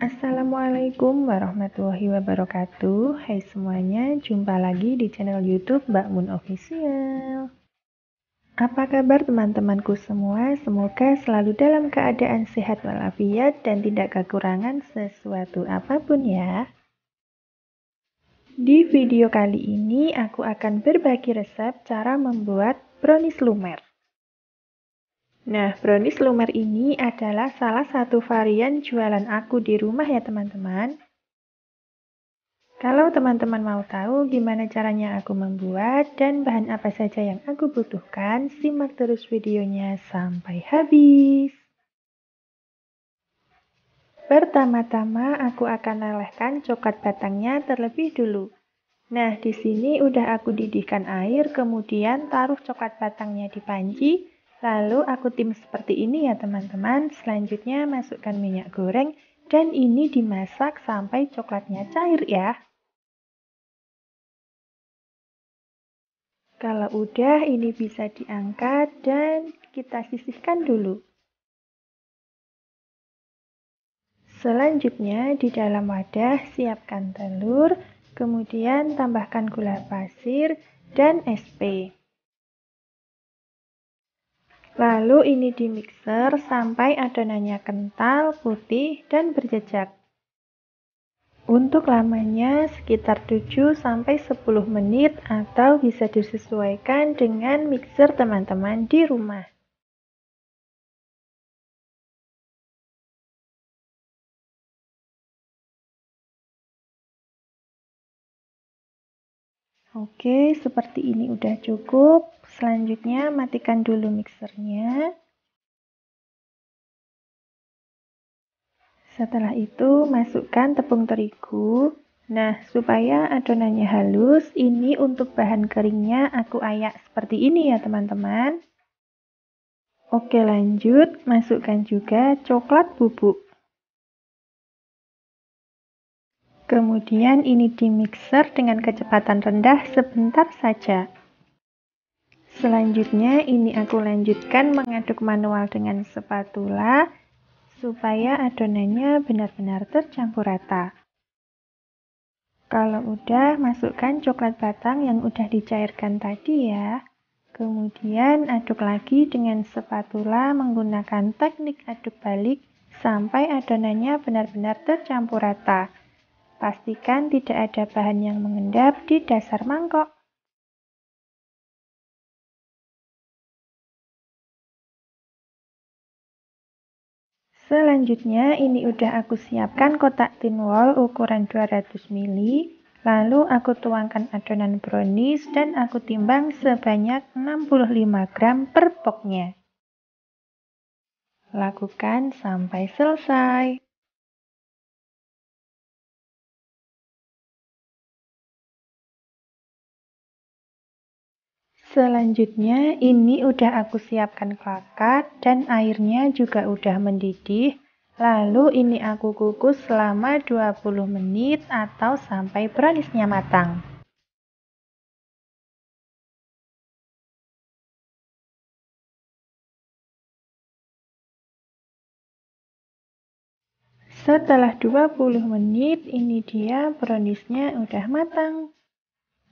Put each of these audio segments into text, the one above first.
Assalamualaikum warahmatullahi wabarakatuh Hai semuanya, jumpa lagi di channel youtube Mbak Mun Official Apa kabar teman-temanku semua? Semoga selalu dalam keadaan sehat walafiat dan tidak kekurangan sesuatu apapun ya Di video kali ini aku akan berbagi resep cara membuat brownies lumer Nah, brownies lumer ini adalah salah satu varian jualan aku di rumah ya teman-teman. Kalau teman-teman mau tahu gimana caranya aku membuat dan bahan apa saja yang aku butuhkan, simak terus videonya sampai habis. Pertama-tama aku akan lelehkan coklat batangnya terlebih dulu. Nah, di sini udah aku didihkan air, kemudian taruh coklat batangnya di panci, Lalu aku tim seperti ini ya teman-teman. Selanjutnya masukkan minyak goreng dan ini dimasak sampai coklatnya cair ya. Kalau udah ini bisa diangkat dan kita sisihkan dulu. Selanjutnya di dalam wadah siapkan telur, kemudian tambahkan gula pasir dan SP. Lalu ini dimixer sampai adonannya kental, putih, dan berjejak. Untuk lamanya sekitar 7 10 menit atau bisa disesuaikan dengan mixer teman-teman di rumah. Oke, seperti ini udah cukup selanjutnya matikan dulu mixernya. Setelah itu masukkan tepung terigu. Nah, supaya adonannya halus, ini untuk bahan keringnya aku ayak seperti ini ya teman-teman. Oke lanjut, masukkan juga coklat bubuk. Kemudian ini dimixer dengan kecepatan rendah sebentar saja. Selanjutnya ini aku lanjutkan mengaduk manual dengan spatula supaya adonannya benar-benar tercampur rata. Kalau udah, masukkan coklat batang yang udah dicairkan tadi ya. Kemudian aduk lagi dengan spatula menggunakan teknik aduk balik sampai adonannya benar-benar tercampur rata. Pastikan tidak ada bahan yang mengendap di dasar mangkok. Selanjutnya ini udah aku siapkan kotak tin wall ukuran 200 ml. Lalu aku tuangkan adonan brownies dan aku timbang sebanyak 65 gram per poknya. Lakukan sampai selesai. Selanjutnya, ini udah aku siapkan kelakat dan airnya juga udah mendidih. Lalu ini aku kukus selama 20 menit atau sampai browniesnya matang. Setelah 20 menit, ini dia browniesnya udah matang.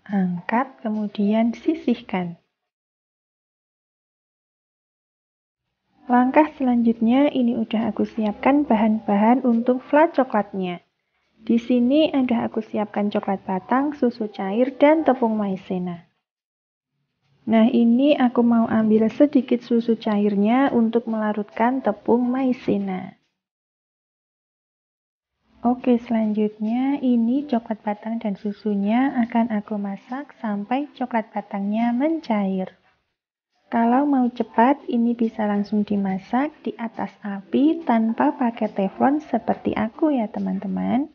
Angkat, kemudian sisihkan. Langkah selanjutnya, ini udah aku siapkan bahan-bahan untuk flat coklatnya. Di sini ada aku siapkan coklat batang, susu cair, dan tepung maizena. Nah, ini aku mau ambil sedikit susu cairnya untuk melarutkan tepung maizena. Oke, selanjutnya ini coklat batang dan susunya akan aku masak sampai coklat batangnya mencair. Kalau mau cepat, ini bisa langsung dimasak di atas api tanpa pakai teflon seperti aku ya teman-teman.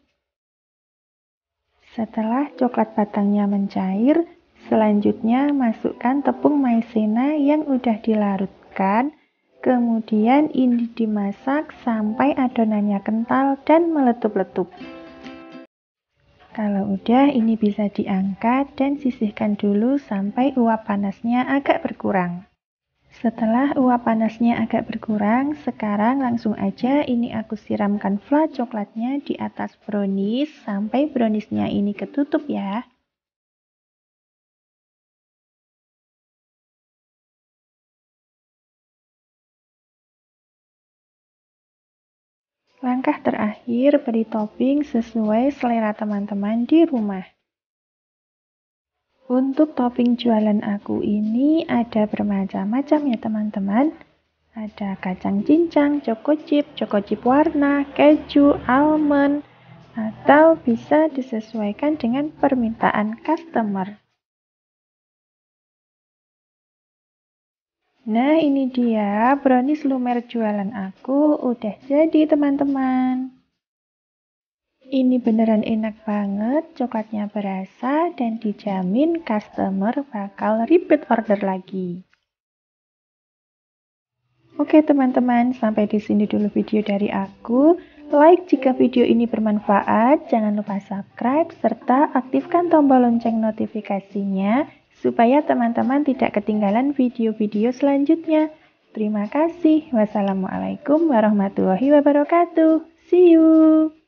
Setelah coklat batangnya mencair, selanjutnya masukkan tepung maizena yang udah dilarutkan Kemudian ini dimasak sampai adonannya kental dan meletup-letup. Kalau udah ini bisa diangkat dan sisihkan dulu sampai uap panasnya agak berkurang. Setelah uap panasnya agak berkurang, sekarang langsung aja ini aku siramkan flat coklatnya di atas brownies sampai browniesnya ini ketutup ya. Langkah terakhir, beri topping sesuai selera teman-teman di rumah. Untuk topping jualan aku ini ada bermacam-macam ya teman-teman. Ada kacang cincang, choco chip, choco chip warna, keju, almond, atau bisa disesuaikan dengan permintaan customer. Nah, ini dia brownies lumer jualan aku udah jadi teman-teman. Ini beneran enak banget, coklatnya berasa dan dijamin customer bakal repeat order lagi. Oke teman-teman, sampai di sini dulu video dari aku. Like jika video ini bermanfaat, jangan lupa subscribe serta aktifkan tombol lonceng notifikasinya supaya teman-teman tidak ketinggalan video-video selanjutnya. Terima kasih. Wassalamualaikum warahmatullahi wabarakatuh. See you.